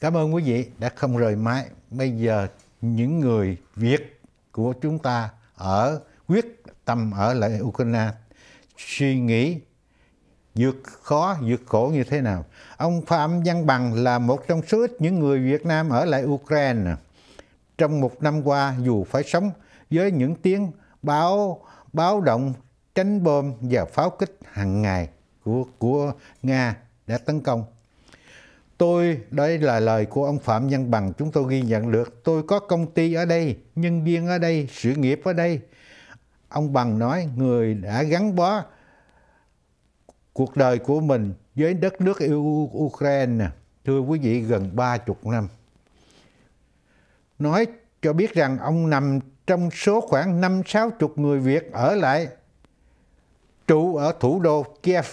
Cảm ơn quý vị đã không rời mãi. Bây giờ những người Việt của chúng ta ở quyết tâm ở lại Ukraine suy nghĩ vượt khó vượt khổ như thế nào. Ông Phạm Văn Bằng là một trong số ít những người Việt Nam ở lại Ukraine trong một năm qua dù phải sống với những tiếng báo báo động tránh bom và pháo kích hàng ngày của của Nga đã tấn công Tôi, đây là lời của ông Phạm nhân Bằng chúng tôi ghi nhận được. Tôi có công ty ở đây, nhân viên ở đây, sự nghiệp ở đây. Ông Bằng nói người đã gắn bó cuộc đời của mình với đất nước Ukraine, thưa quý vị gần 30 năm. Nói cho biết rằng ông nằm trong số khoảng 5-60 người Việt ở lại trụ ở thủ đô Kiev,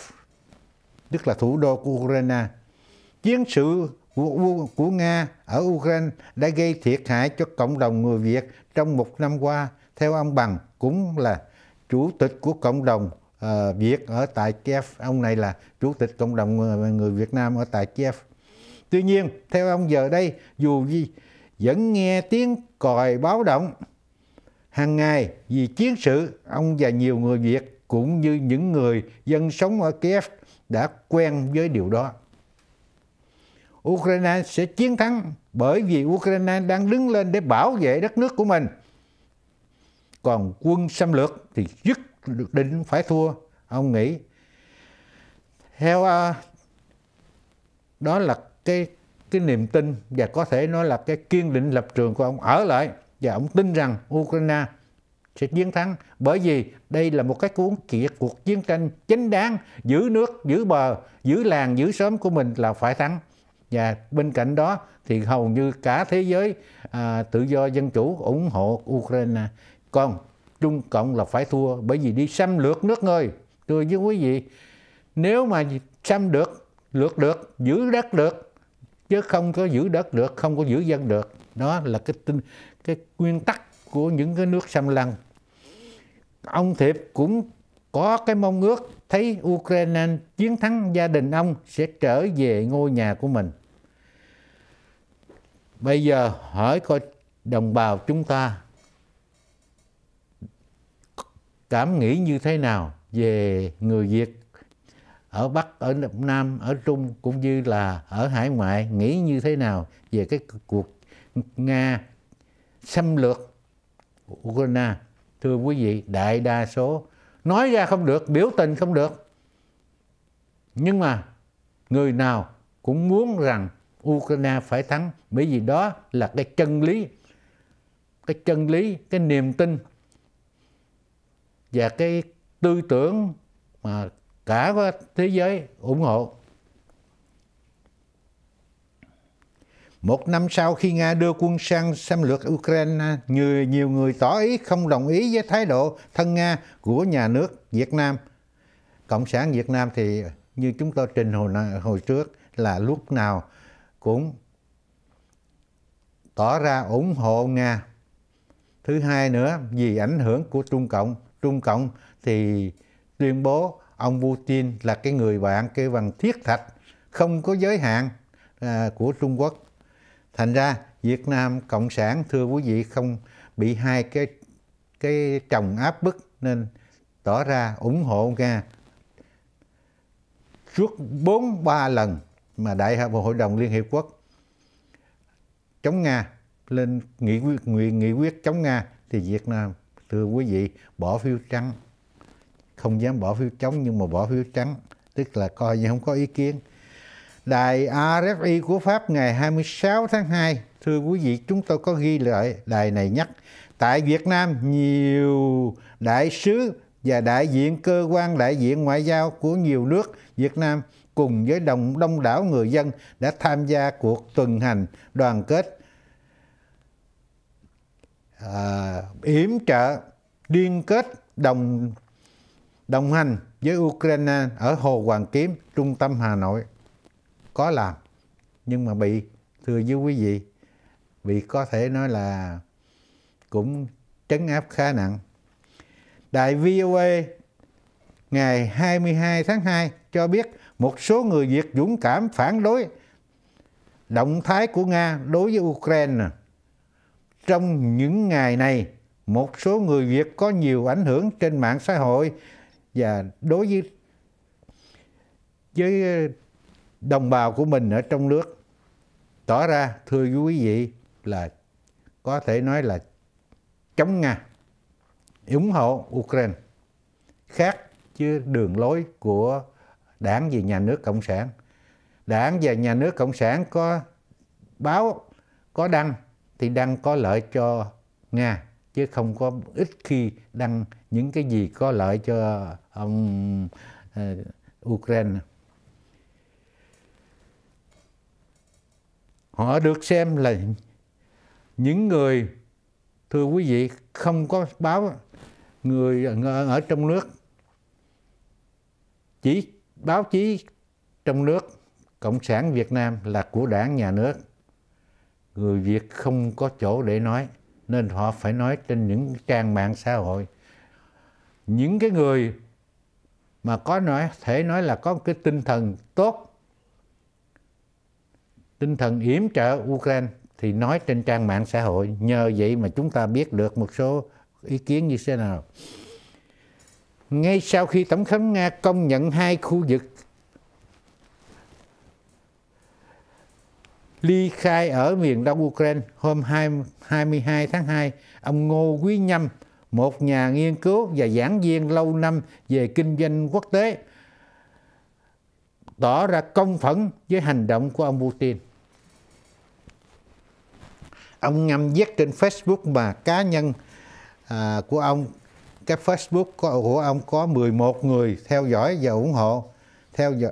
tức là thủ đô của Ukraine chiến sự của của Nga ở Ukraine đã gây thiệt hại cho cộng đồng người Việt trong một năm qua, theo ông Bằng cũng là chủ tịch của cộng đồng uh, Việt ở tại Kiev. Ông này là chủ tịch cộng đồng người, người Việt Nam ở tại Kiev. Tuy nhiên, theo ông giờ đây, dù gì vẫn nghe tiếng còi báo động hàng ngày vì chiến sự, ông và nhiều người Việt cũng như những người dân sống ở Kiev đã quen với điều đó. Ukraine sẽ chiến thắng bởi vì Ukraine đang đứng lên để bảo vệ đất nước của mình. Còn quân xâm lược thì dứt định phải thua, ông nghĩ. Theo uh, đó là cái cái niềm tin và có thể nói là cái kiên định lập trường của ông ở lại và ông tin rằng Ukraine sẽ chiến thắng bởi vì đây là một cái cuốn kiệt cuộc chiến tranh chính đáng giữ nước giữ bờ giữ làng giữ xóm của mình là phải thắng và bên cạnh đó thì hầu như cả thế giới à, tự do dân chủ ủng hộ Ukraine còn Trung Cộng là phải thua bởi vì đi xâm lược nước người thưa với quý vị nếu mà xâm được lược được giữ đất được chứ không có giữ đất được không có giữ dân được đó là cái tinh cái nguyên tắc của những cái nước xâm lăng ông thiệp cũng có cái mong ước thấy Ukraine chiến thắng gia đình ông sẽ trở về ngôi nhà của mình. Bây giờ hỏi coi đồng bào chúng ta cảm nghĩ như thế nào về người Việt ở Bắc, ở Nam, ở Trung cũng như là ở hải ngoại nghĩ như thế nào về cái cuộc Nga xâm lược Ukraine. Thưa quý vị, đại đa số nói ra không được biểu tình không được nhưng mà người nào cũng muốn rằng Ukraine phải thắng bởi vì đó là cái chân lý cái chân lý cái niềm tin và cái tư tưởng mà cả thế giới ủng hộ Một năm sau khi Nga đưa quân sang xâm lược Ukraine, nhiều, nhiều người tỏ ý không đồng ý với thái độ thân Nga của nhà nước Việt Nam. Cộng sản Việt Nam thì như chúng tôi trình hồi, hồi trước là lúc nào cũng tỏ ra ủng hộ Nga. Thứ hai nữa, vì ảnh hưởng của Trung Cộng, Trung Cộng thì tuyên bố ông Putin là cái người bạn cái bằng thiết thạch, không có giới hạn à, của Trung Quốc thành ra Việt Nam cộng sản thưa quý vị không bị hai cái cái chồng áp bức nên tỏ ra ủng hộ Nga suốt 4 3 lần mà đại hội đồng Liên hiệp quốc chống Nga lên nghị quyết nghị, nghị quyết chống Nga thì Việt Nam thưa quý vị bỏ phiếu trắng không dám bỏ phiếu chống nhưng mà bỏ phiếu trắng tức là coi như không có ý kiến Đài RFI của Pháp ngày 26 tháng 2. Thưa quý vị, chúng tôi có ghi lại đài này nhắc. Tại Việt Nam, nhiều đại sứ và đại diện cơ quan đại diện ngoại giao của nhiều nước Việt Nam cùng với đồng đông đảo người dân đã tham gia cuộc tuần hành đoàn kết à, yểm trợ liên kết đồng đồng hành với Ukraine ở Hồ Hoàng Kiếm, trung tâm Hà Nội có làm nhưng mà bị thưa với quý vị bị có thể nói là cũng trấn áp khá nặng. Đại VOA ngày 22 tháng 2 cho biết một số người Việt dũng cảm phản đối động thái của Nga đối với Ukraine. Trong những ngày này, một số người Việt có nhiều ảnh hưởng trên mạng xã hội và đối với với đồng bào của mình ở trong nước tỏ ra thưa quý vị là có thể nói là chống Nga, ủng hộ Ukraine khác chứ đường lối của đảng và nhà nước cộng sản đảng và nhà nước cộng sản có báo có đăng thì đăng có lợi cho nga chứ không có ít khi đăng những cái gì có lợi cho ông ờ, ukraine Họ được xem là những người thưa quý vị không có báo người ở trong nước chỉ báo chí trong nước cộng sản việt nam là của đảng nhà nước người việt không có chỗ để nói nên họ phải nói trên những trang mạng xã hội những cái người mà có nói thể nói là có cái tinh thần tốt tinh thần yểm trợ Ukraine thì nói trên trang mạng xã hội nhờ vậy mà chúng ta biết được một số ý kiến như thế nào. Ngay sau khi Tổng thống Nga công nhận hai khu vực ly khai ở miền đông Ukraine hôm 22 tháng 2, ông Ngô Quý Nhâm, một nhà nghiên cứu và giảng viên lâu năm về kinh doanh quốc tế, tỏ ra công phẫn với hành động của ông Putin ông ngâm viết trên Facebook mà cá nhân à, của ông cái Facebook của, của ông có 11 người theo dõi và ủng hộ theo dõi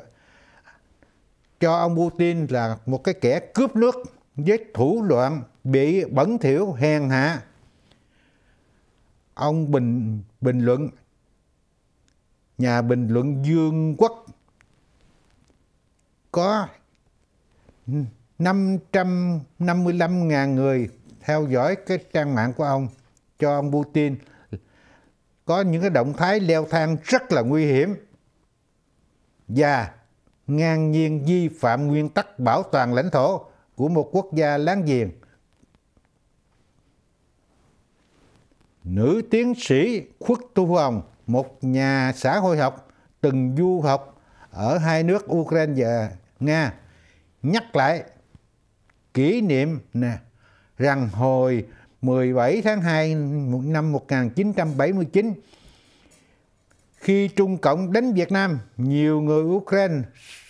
cho ông Putin là một cái kẻ cướp nước với thủ đoạn bị bẩn thiểu hèn hạ ông bình bình luận nhà bình luận Dương Quốc có 555.000 người theo dõi cái trang mạng của ông cho ông Putin có những cái động thái leo thang rất là nguy hiểm và ngang nhiên vi phạm nguyên tắc bảo toàn lãnh thổ của một quốc gia láng giềng. Nữ tiến sĩ Khuất Tu Hồng, một nhà xã hội học từng du học ở hai nước Ukraine và Nga, nhắc lại kỷ niệm nè rằng hồi 17 tháng 2 năm 1979 khi Trung Cộng đánh Việt Nam, nhiều người Ukraine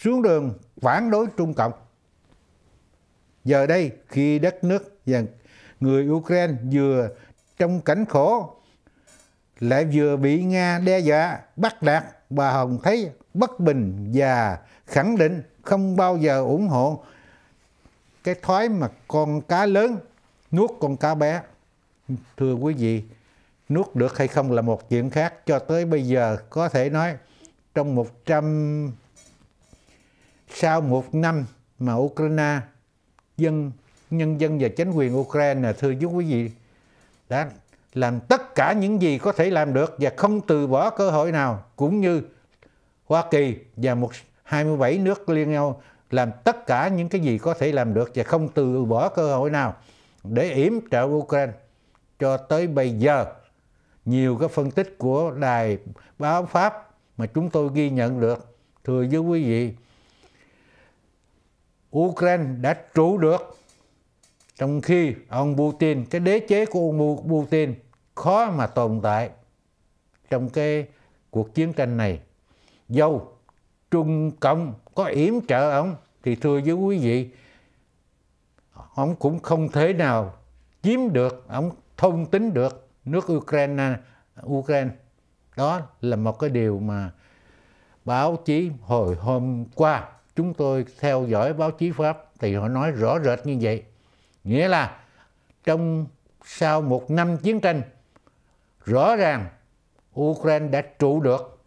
xuống đường phản đối Trung Cộng. Giờ đây, khi đất nước và người Ukraine vừa trong cảnh khổ, lại vừa bị Nga đe dọa, bắt đạt, bà Hồng thấy bất bình và khẳng định không bao giờ ủng hộ cái thói mà con cá lớn nuốt con cá bé thưa quý vị nuốt được hay không là một chuyện khác cho tới bây giờ có thể nói trong một trăm sau một năm mà Ukraine dân nhân dân và chính quyền Ukraine thưa quý vị đã làm tất cả những gì có thể làm được và không từ bỏ cơ hội nào cũng như Hoa Kỳ và một 27 nước liên nhau làm tất cả những cái gì có thể làm được và không từ bỏ cơ hội nào để yểm trợ Ukraine cho tới bây giờ. Nhiều cái phân tích của đài báo Pháp mà chúng tôi ghi nhận được, thưa với quý vị, Ukraine đã trụ được trong khi ông Putin, cái đế chế của ông Putin khó mà tồn tại trong cái cuộc chiến tranh này. Dâu Trung Cộng có yểm trợ ông thì thưa với quý vị ông cũng không thể nào chiếm được ông thông tính được nước Ukraine Ukraine đó là một cái điều mà báo chí hồi hôm qua chúng tôi theo dõi báo chí Pháp thì họ nói rõ rệt như vậy nghĩa là trong sau một năm chiến tranh rõ ràng Ukraine đã trụ được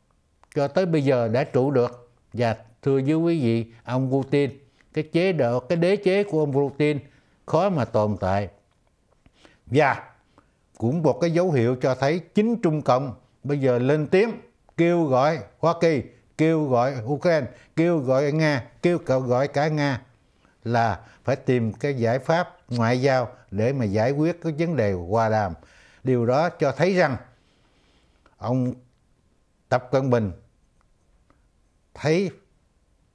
cho tới bây giờ đã trụ được và dạ, thưa với quý vị, ông Putin, cái chế độ, cái đế chế của ông Putin khó mà tồn tại. Và cũng một cái dấu hiệu cho thấy chính Trung Cộng bây giờ lên tiếng kêu gọi Hoa Kỳ, kêu gọi Ukraine, kêu gọi Nga, kêu gọi cả Nga là phải tìm cái giải pháp ngoại giao để mà giải quyết cái vấn đề hòa đàm. Điều đó cho thấy rằng ông Tập Cận Bình thấy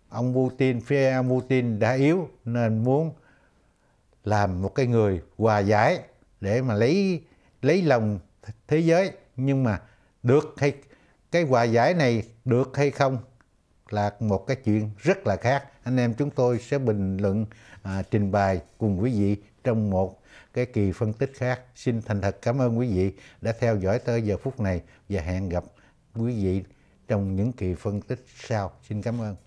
ông Putin, phía Putin đã yếu nên muốn làm một cái người hòa giải để mà lấy lấy lòng thế giới nhưng mà được hay cái hòa giải này được hay không là một cái chuyện rất là khác anh em chúng tôi sẽ bình luận à, trình bày cùng quý vị trong một cái kỳ phân tích khác xin thành thật cảm ơn quý vị đã theo dõi tới giờ phút này và hẹn gặp quý vị trong những kỳ phân tích sau. Xin cảm ơn.